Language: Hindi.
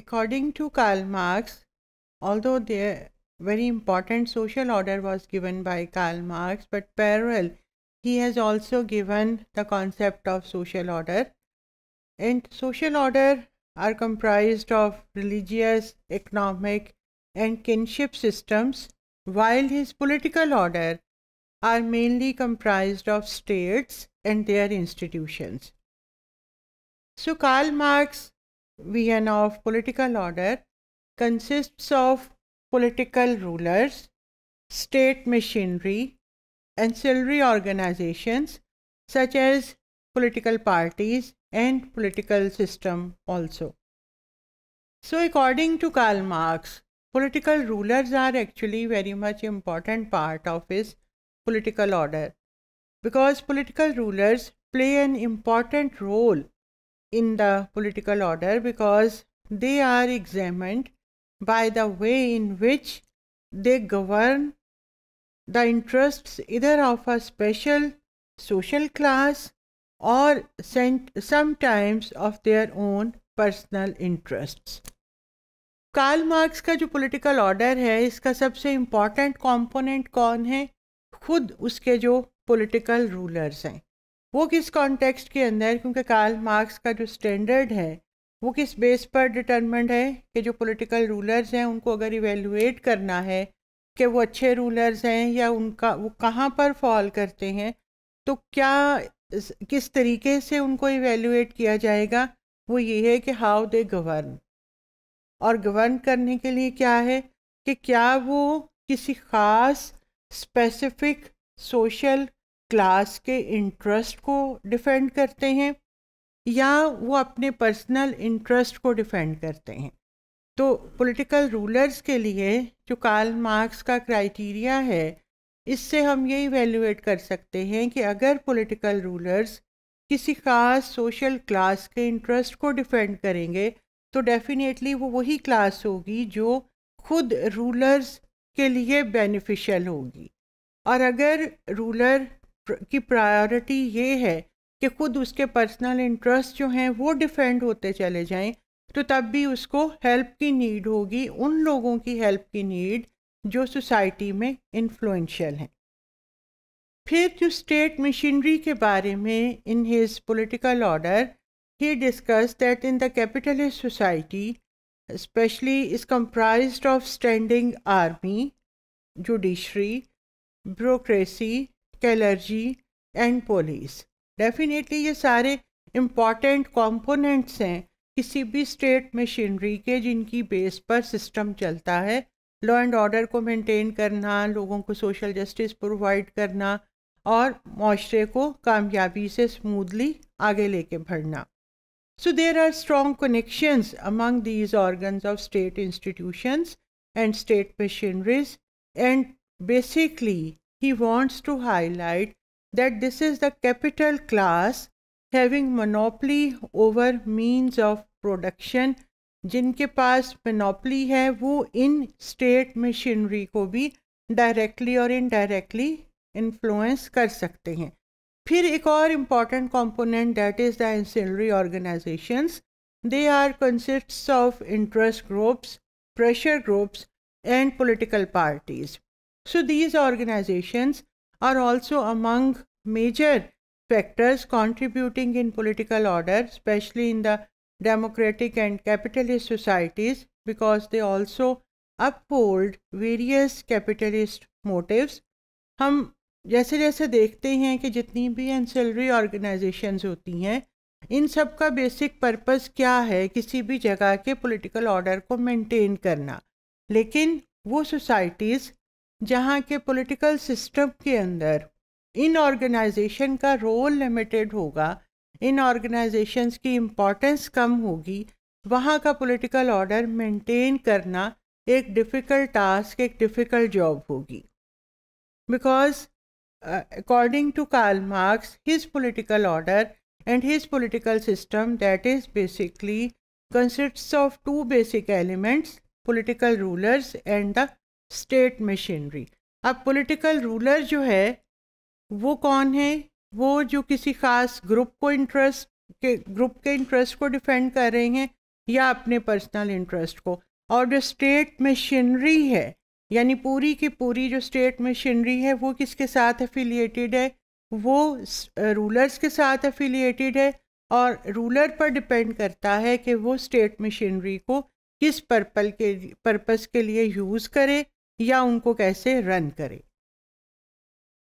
According to Karl Marx, although the very important social order was given by Karl Marx, but parallel he has also given the concept of social order. And social order are comprised of religious, economic, and kinship systems, while his political order are mainly comprised of states and their institutions. So Karl Marx Vienna of political order consists of political rulers, state machinery, ancillary organizations such as political parties and political system also. So according to Karl Marx, political rulers are actually very much important part of his political order because political rulers play an important role in the political order because they are examined by the way in which they govern the interests either of a special social class or sometimes of their own personal interests karl marx ka jo political order hai iska sabse important component kaun hai khud uske jo political rulers hain वो किस कॉन्टेक्स्ट के अंदर क्योंकि कार्ल मार्क्स का जो स्टैंडर्ड है वो किस बेस पर डिटर्मेंड है कि जो पॉलिटिकल रूलर्स हैं उनको अगर इवेलुएट करना है कि वो अच्छे रूलर्स हैं या उनका वो कहाँ पर फॉल करते हैं तो क्या किस तरीके से उनको इवेलुएट किया जाएगा वो ये है कि हाउ दे गवर्न और गवर्न करने के लिए क्या है कि क्या वो किसी ख़ास स्पेसिफिक सोशल क्लास के इंटरेस्ट को डिफेंड करते हैं या वो अपने पर्सनल इंटरेस्ट को डिफेंड करते हैं तो पॉलिटिकल रूलर्स के लिए जो कार्ल मार्क्स का क्राइटेरिया है इससे हम ये इवेल्युएट कर सकते हैं कि अगर पॉलिटिकल रूलर्स किसी खास सोशल क्लास के इंटरेस्ट को डिफेंड करेंगे तो डेफिनेटली वो वही क्लास होगी जो खुद रूलर्स के लिए बेनिफिशियल होगी और अगर रूलर की प्रायोरिटी ये है कि खुद उसके पर्सनल इंटरेस्ट जो हैं वो डिफेंड होते चले जाएं तो तब भी उसको हेल्प की नीड होगी उन लोगों की हेल्प की नीड जो सोसाइटी में इन्फ्लुएंशियल हैं फिर जो स्टेट मशीनरी के बारे में इन हिज पॉलिटिकल ऑर्डर ही discuss that in the capitalist society specially is comprise of standing army judiciary bureaucracy clergy and police definitely ये सारे इम्पॉर्टेंट कॉम्पोनेंट्स हैं किसी भी स्टेट मशीनरी के जिनकी बेस पर सिस्टम चलता है लॉ एंड ऑर्डर को मेंटेन करना लोगों को सोशल जस्टिस प्रोवाइड करना और माशरे को कामयाबी से स्मूथली आगे लेके बढ़ना so there are strong connections among these organ of state institutions and state machineries and basically he wants to highlight that this is the capital class having monopoly over means of production jinke paas monopoly hai wo in state machinery ko bhi directly or indirectly influence kar sakte hain phir ek aur important component that is the ancillary organizations they are consists of interest groups pressure groups and political parties So these organizations are also among major factors contributing in political order, especially in the democratic and capitalist societies, because they also uphold various capitalist motives. हम जैसे जैसे देखते हैं कि जितनी भी एंसलरी ऑर्गेनाइजेशंस होती हैं इन सब का बेसिक पर्पस क्या है किसी भी जगह के पॉलिटिकल ऑर्डर को मेंटेन करना लेकिन वो सोसाइटीज़ जहाँ के पॉलिटिकल सिस्टम के अंदर इन ऑर्गेनाइजेशन का रोल लिमिटेड होगा इन ऑर्गेनाइजेशंस की इम्पॉर्टेंस कम होगी वहाँ का पॉलिटिकल ऑर्डर मेंटेन करना एक डिफ़िकल्ट टास्क एक डिफ़िकल्ट जॉब होगी because according to Karl Marx his political order and his political system that is basically consists of two basic elements political rulers and the state machinery अब पॉलिटिकल रूलर जो है वो कौन है वो जो किसी खास ग्रुप को इंटरेस्ट के ग्रुप के इंटरेस्ट को डिफेंड कर रहे हैं या अपने पर्सनल इंटरेस्ट को और जो स्टेट मशीनरी है यानी पूरी की पूरी जो स्टेट मशीनरी है वो किसके साथ एफिलिएटेड है वो रूलर्स के साथ एफिलिएटेड है और रूलर पर डिपेंड करता है कि वो स्टेट मशीनरी को किस पर्पल के पर्पस के लिए यूज़ करे या उनको कैसे रन करें